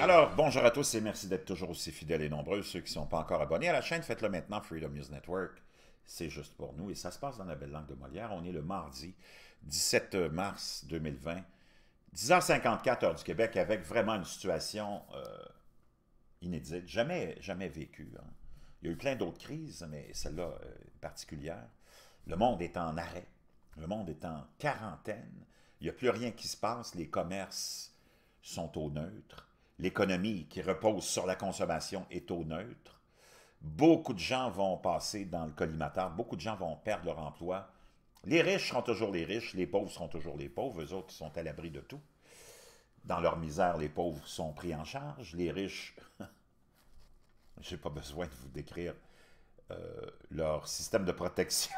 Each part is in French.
Alors, bonjour à tous et merci d'être toujours aussi fidèles et nombreux. Ceux qui ne sont pas encore abonnés à la chaîne, faites-le maintenant, Freedom News Network. C'est juste pour nous et ça se passe dans la belle langue de Molière. On est le mardi 17 mars 2020, 10h54 heure du Québec, avec vraiment une situation euh, inédite, jamais, jamais vécue. Hein. Il y a eu plein d'autres crises, mais celle-là est euh, particulière. Le monde est en arrêt, le monde est en quarantaine. Il n'y a plus rien qui se passe. Les commerces sont au neutre. L'économie qui repose sur la consommation est au neutre. Beaucoup de gens vont passer dans le collimateur. Beaucoup de gens vont perdre leur emploi. Les riches seront toujours les riches. Les pauvres seront toujours les pauvres. Eux autres sont à l'abri de tout. Dans leur misère, les pauvres sont pris en charge. Les riches, je n'ai pas besoin de vous décrire euh, leur système de protection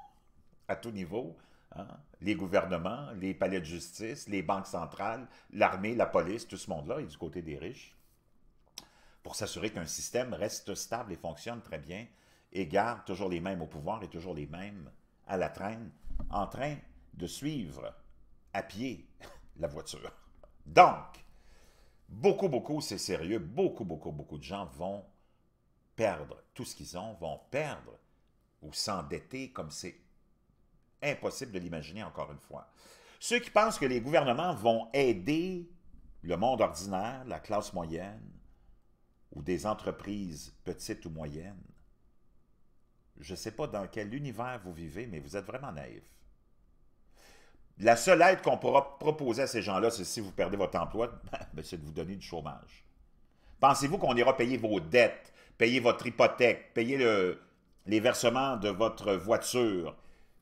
à tout niveau. Hein? Les gouvernements, les palais de justice, les banques centrales, l'armée, la police, tout ce monde-là est du côté des riches pour s'assurer qu'un système reste stable et fonctionne très bien et garde toujours les mêmes au pouvoir et toujours les mêmes à la traîne, en train de suivre à pied la voiture. Donc, beaucoup, beaucoup, c'est sérieux, beaucoup, beaucoup, beaucoup de gens vont perdre tout ce qu'ils ont, vont perdre ou s'endetter comme c'est impossible de l'imaginer encore une fois. Ceux qui pensent que les gouvernements vont aider le monde ordinaire, la classe moyenne, ou des entreprises petites ou moyennes, je ne sais pas dans quel univers vous vivez, mais vous êtes vraiment naïfs. La seule aide qu'on pourra proposer à ces gens-là, c'est si vous perdez votre emploi, ben, c'est de vous donner du chômage. Pensez-vous qu'on ira payer vos dettes, payer votre hypothèque, payer les versements de votre voiture,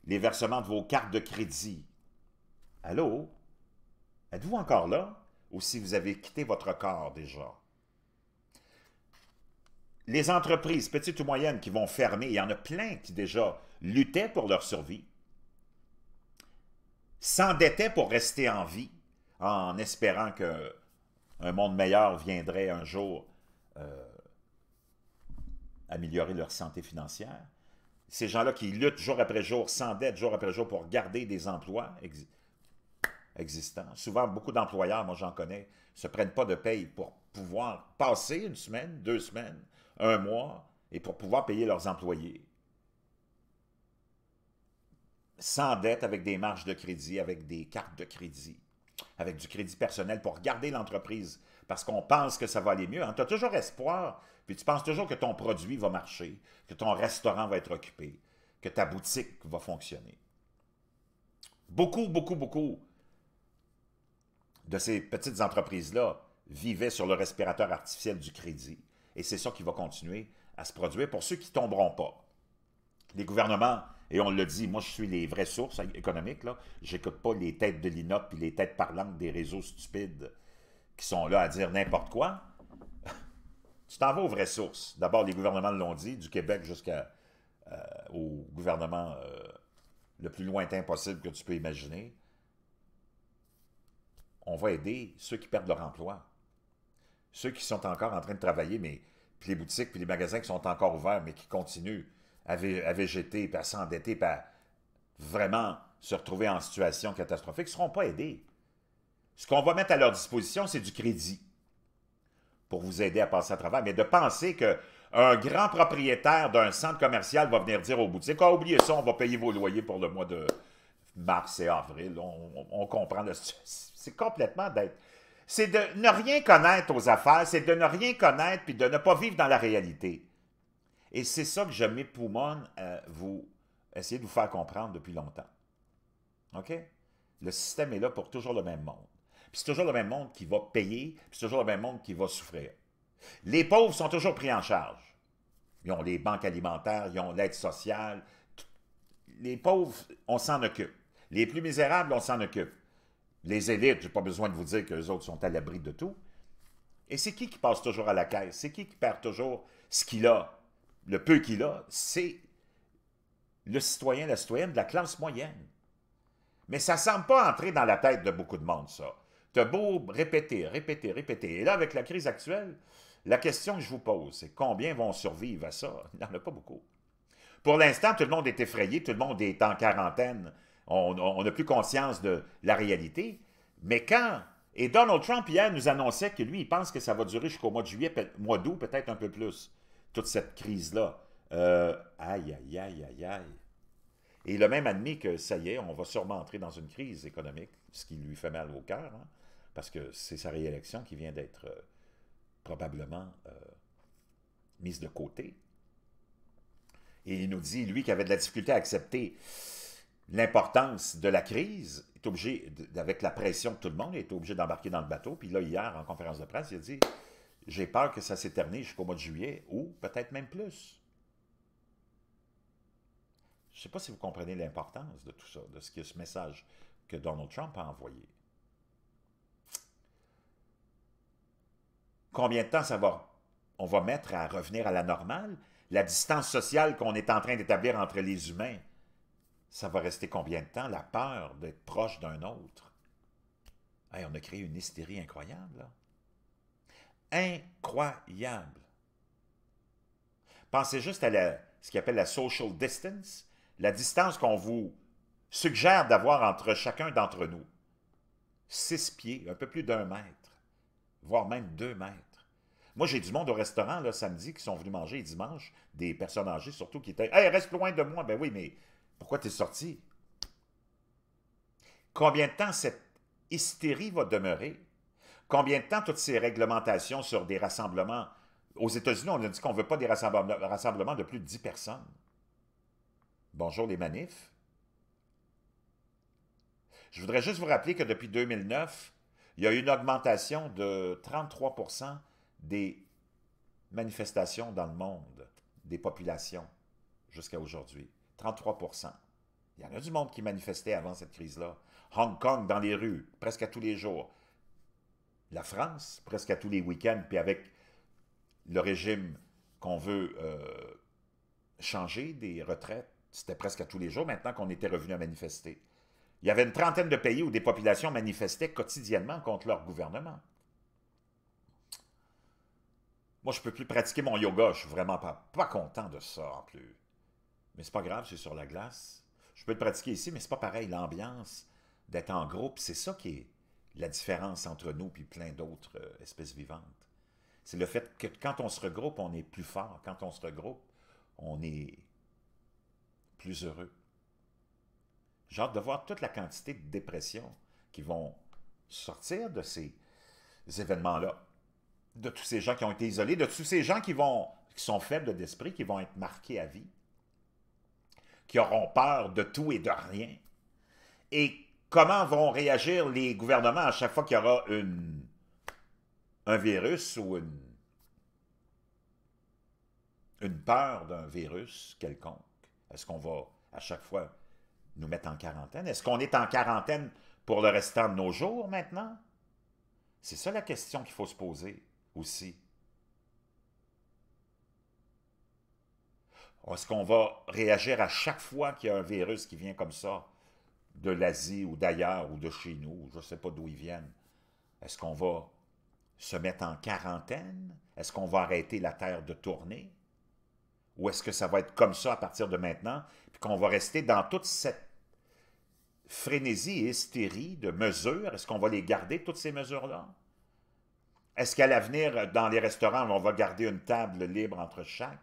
les versements de vos cartes de crédit. Allô? Êtes-vous encore là? Ou si vous avez quitté votre corps déjà? Les entreprises, petites ou moyennes, qui vont fermer, il y en a plein qui déjà luttaient pour leur survie, s'endettaient pour rester en vie, en espérant que un monde meilleur viendrait un jour euh, améliorer leur santé financière ces gens-là qui luttent jour après jour, sans dette, jour après jour pour garder des emplois existants. Souvent, beaucoup d'employeurs, moi j'en connais, ne se prennent pas de paye pour pouvoir passer une semaine, deux semaines, un mois, et pour pouvoir payer leurs employés. sans dette, avec des marges de crédit, avec des cartes de crédit, avec du crédit personnel pour garder l'entreprise parce qu'on pense que ça va aller mieux. On hein. Tu as toujours espoir, puis tu penses toujours que ton produit va marcher, que ton restaurant va être occupé, que ta boutique va fonctionner. Beaucoup, beaucoup, beaucoup de ces petites entreprises-là vivaient sur le respirateur artificiel du crédit. Et c'est ça qui va continuer à se produire pour ceux qui ne tomberont pas. Les gouvernements, et on le dit, moi je suis les vraies sources économiques, je n'écoute pas les têtes de l'INOP et les têtes parlantes des réseaux stupides qui sont là à dire n'importe quoi, tu t'en vas aux vraies sources. D'abord, les gouvernements l'ont dit, du Québec jusqu'au euh, gouvernement euh, le plus lointain possible que tu peux imaginer. On va aider ceux qui perdent leur emploi. Ceux qui sont encore en train de travailler, mais puis les boutiques, puis les magasins qui sont encore ouverts, mais qui continuent à, à végéter, puis à s'endetter, puis à vraiment se retrouver en situation catastrophique, ne seront pas aidés. Ce qu'on va mettre à leur disposition, c'est du crédit pour vous aider à passer à travers. Mais de penser qu'un grand propriétaire d'un centre commercial va venir dire au bout C'est quoi, ah, oubliez ça, on va payer vos loyers pour le mois de mars et avril. On, comprend C'est complètement d'être. C'est de ne rien connaître aux affaires, c'est de ne rien connaître puis de ne pas vivre dans la réalité. Et c'est ça que je m'époumonne à vous essayer de vous faire comprendre depuis longtemps. OK? Le système est là pour toujours le même monde. Puis c'est toujours le même monde qui va payer, puis c'est toujours le même monde qui va souffrir. Les pauvres sont toujours pris en charge. Ils ont les banques alimentaires, ils ont l'aide sociale. Les pauvres, on s'en occupe. Les plus misérables, on s'en occupe. Les élites, je n'ai pas besoin de vous dire que les autres sont à l'abri de tout. Et c'est qui qui passe toujours à la caisse? C'est qui qui perd toujours ce qu'il a, le peu qu'il a? C'est le citoyen, la citoyenne de la classe moyenne. Mais ça ne semble pas entrer dans la tête de beaucoup de monde, ça. Tu beau répéter, répéter, répéter. Et là, avec la crise actuelle, la question que je vous pose, c'est combien vont survivre à ça? Il n'y en a pas beaucoup. Pour l'instant, tout le monde est effrayé, tout le monde est en quarantaine. On n'a plus conscience de la réalité. Mais quand et Donald Trump, hier, nous annonçait que lui, il pense que ça va durer jusqu'au mois de juillet, mois d'août, peut-être un peu plus, toute cette crise-là. aïe, aïe, aïe, aïe, aïe. Et le a même admis que, ça y est, on va sûrement entrer dans une crise économique, ce qui lui fait mal au cœur. Hein parce que c'est sa réélection qui vient d'être euh, probablement euh, mise de côté. Et il nous dit, lui, qui avait de la difficulté à accepter l'importance de la crise, est obligé, avec la pression de tout le monde, il est obligé d'embarquer dans le bateau. Puis là, hier, en conférence de presse, il a dit « J'ai peur que ça s'éternise jusqu'au mois de juillet, ou peut-être même plus. » Je ne sais pas si vous comprenez l'importance de tout ça, de ce, ce message que Donald Trump a envoyé. combien de temps ça va, on va mettre à revenir à la normale? La distance sociale qu'on est en train d'établir entre les humains, ça va rester combien de temps? La peur d'être proche d'un autre. on a créé une hystérie incroyable. Là. Incroyable. Pensez juste à ce qu'on appelle la social distance, la distance qu'on vous suggère d'avoir entre chacun d'entre nous. Six pieds, un peu plus d'un mètre voire même deux mètres. Moi, j'ai du monde au restaurant là, samedi qui sont venus manger dimanche, des personnes âgées surtout qui étaient Hey, reste loin de moi. Ben oui, mais pourquoi t'es sorti Combien de temps cette hystérie va demeurer Combien de temps toutes ces réglementations sur des rassemblements aux États-Unis, on a dit qu'on ne veut pas des rassemblements de plus de 10 personnes. Bonjour les manifs. Je voudrais juste vous rappeler que depuis 2009, il y a eu une augmentation de 33 des manifestations dans le monde, des populations, jusqu'à aujourd'hui. 33 Il y en a du monde qui manifestait avant cette crise-là. Hong Kong dans les rues, presque à tous les jours. La France, presque à tous les week-ends, puis avec le régime qu'on veut euh, changer des retraites, c'était presque à tous les jours maintenant qu'on était revenu à manifester. Il y avait une trentaine de pays où des populations manifestaient quotidiennement contre leur gouvernement. Moi, je ne peux plus pratiquer mon yoga, je suis vraiment pas, pas content de ça en plus. Mais c'est pas grave, c'est sur la glace. Je peux le pratiquer ici, mais c'est pas pareil. L'ambiance d'être en groupe, c'est ça qui est la différence entre nous et plein d'autres euh, espèces vivantes. C'est le fait que quand on se regroupe, on est plus fort. Quand on se regroupe, on est plus heureux. J'ai hâte de voir toute la quantité de dépression qui vont sortir de ces événements-là, de tous ces gens qui ont été isolés, de tous ces gens qui, vont, qui sont faibles d'esprit, qui vont être marqués à vie, qui auront peur de tout et de rien. Et comment vont réagir les gouvernements à chaque fois qu'il y aura une, un virus ou une, une peur d'un virus quelconque? Est-ce qu'on va à chaque fois nous mettre en quarantaine? Est-ce qu'on est en quarantaine pour le restant de nos jours maintenant? C'est ça la question qu'il faut se poser aussi. Est-ce qu'on va réagir à chaque fois qu'il y a un virus qui vient comme ça, de l'Asie ou d'ailleurs, ou de chez nous, je ne sais pas d'où ils viennent? Est-ce qu'on va se mettre en quarantaine? Est-ce qu'on va arrêter la Terre de tourner? ou est-ce que ça va être comme ça à partir de maintenant, puis qu'on va rester dans toute cette frénésie et hystérie de mesures, est-ce qu'on va les garder, toutes ces mesures-là? Est-ce qu'à l'avenir, dans les restaurants, on va garder une table libre entre chaque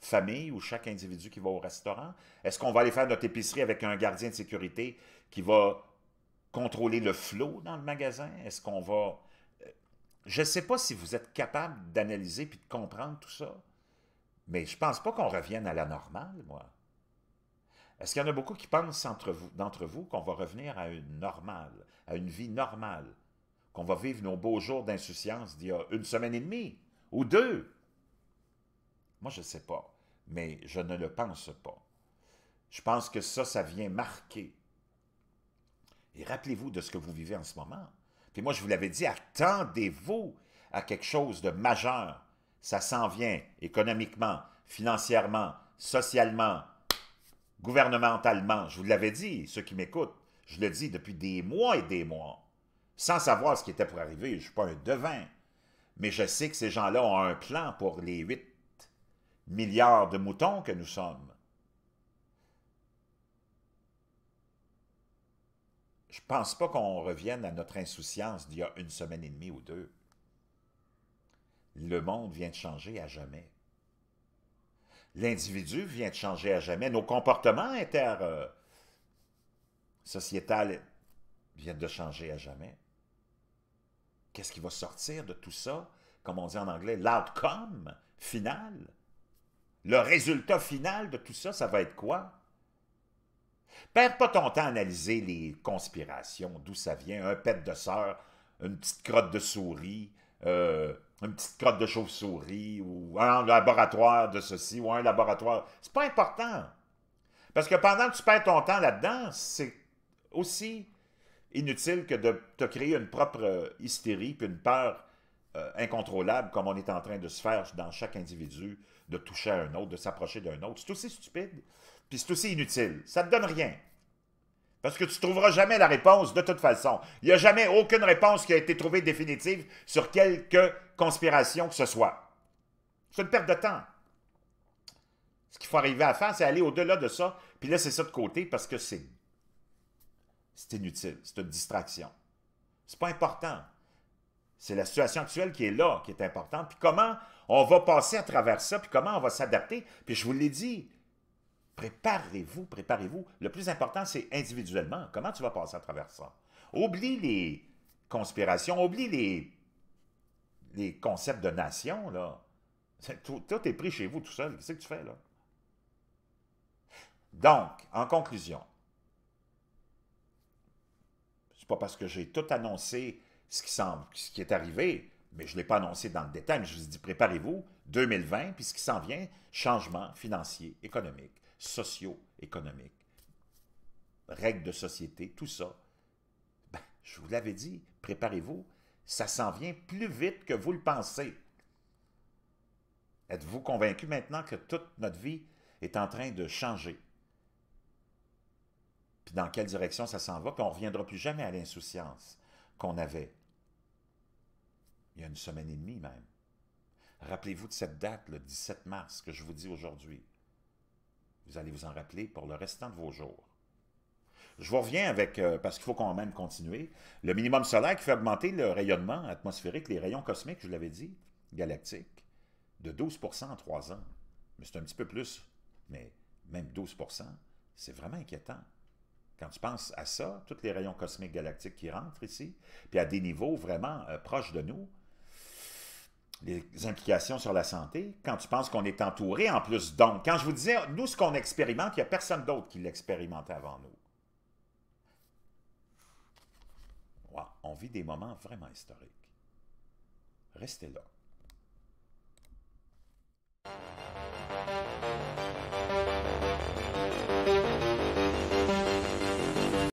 famille ou chaque individu qui va au restaurant? Est-ce qu'on va aller faire notre épicerie avec un gardien de sécurité qui va contrôler le flot dans le magasin? Est-ce qu'on va... Euh, je ne sais pas si vous êtes capable d'analyser puis de comprendre tout ça. Mais je ne pense pas qu'on revienne à la normale, moi. Est-ce qu'il y en a beaucoup qui pensent d'entre vous, qu'on va revenir à une normale, à une vie normale, qu'on va vivre nos beaux jours d'insouciance d'il y a une semaine et demie ou deux? Moi, je ne sais pas, mais je ne le pense pas. Je pense que ça, ça vient marquer. Et rappelez-vous de ce que vous vivez en ce moment. Puis moi, je vous l'avais dit, attendez-vous à quelque chose de majeur ça s'en vient économiquement, financièrement, socialement, gouvernementalement. Je vous l'avais dit, ceux qui m'écoutent, je le dis depuis des mois et des mois, sans savoir ce qui était pour arriver. Je ne suis pas un devin, mais je sais que ces gens-là ont un plan pour les 8 milliards de moutons que nous sommes. Je ne pense pas qu'on revienne à notre insouciance d'il y a une semaine et demie ou deux le monde vient de changer à jamais. L'individu vient de changer à jamais. Nos comportements inter euh, viennent de changer à jamais. Qu'est-ce qui va sortir de tout ça? Comme on dit en anglais, l'outcome final. Le résultat final de tout ça, ça va être quoi? Perds pas ton temps à analyser les conspirations, d'où ça vient, un pet de sœur, une petite crotte de souris, euh, une petite crotte de chauve-souris ou un laboratoire de ceci ou un laboratoire. C'est pas important. Parce que pendant que tu perds ton temps là-dedans, c'est aussi inutile que de te créer une propre hystérie puis une peur euh, incontrôlable comme on est en train de se faire dans chaque individu, de toucher à un autre, de s'approcher d'un autre. C'est aussi stupide, puis c'est aussi inutile. Ça ne te donne rien. Parce que tu ne trouveras jamais la réponse de toute façon. Il n'y a jamais aucune réponse qui a été trouvée définitive sur quelque conspiration que ce soit. C'est une perte de temps. Ce qu'il faut arriver à faire, c'est aller au-delà de ça, puis laisser ça de côté parce que c'est inutile, c'est une distraction. C'est pas important. C'est la situation actuelle qui est là, qui est importante. Puis comment on va passer à travers ça, puis comment on va s'adapter. Puis je vous l'ai dit, préparez-vous, préparez-vous. Le plus important, c'est individuellement. Comment tu vas passer à travers ça? Oublie les conspirations, oublie les les concepts de nation, là. tout, est pris chez vous tout seul. Qu'est-ce que tu fais, là? Donc, en conclusion, c'est pas parce que j'ai tout annoncé ce qui, semble, ce qui est arrivé, mais je ne l'ai pas annoncé dans le détail, mais je vous dis, préparez-vous, 2020, puis ce qui s'en vient, changement financier, économique, socio-économique, règles de société, tout ça. Ben, je vous l'avais dit, préparez-vous ça s'en vient plus vite que vous le pensez. Êtes-vous convaincu maintenant que toute notre vie est en train de changer? Puis dans quelle direction ça s'en va, Puis on ne reviendra plus jamais à l'insouciance qu'on avait il y a une semaine et demie même. Rappelez-vous de cette date, le 17 mars, que je vous dis aujourd'hui. Vous allez vous en rappeler pour le restant de vos jours. Je vous reviens avec, euh, parce qu'il faut quand même continuer, le minimum solaire qui fait augmenter le rayonnement atmosphérique, les rayons cosmiques, je l'avais dit, galactiques, de 12 en trois ans. Mais c'est un petit peu plus, mais même 12 c'est vraiment inquiétant. Quand tu penses à ça, tous les rayons cosmiques galactiques qui rentrent ici, puis à des niveaux vraiment euh, proches de nous, les implications sur la santé, quand tu penses qu'on est entouré en plus. Donc, quand je vous disais, nous, ce qu'on expérimente, il n'y a personne d'autre qui l'expérimente avant nous. on vit des moments vraiment historiques. Restez là.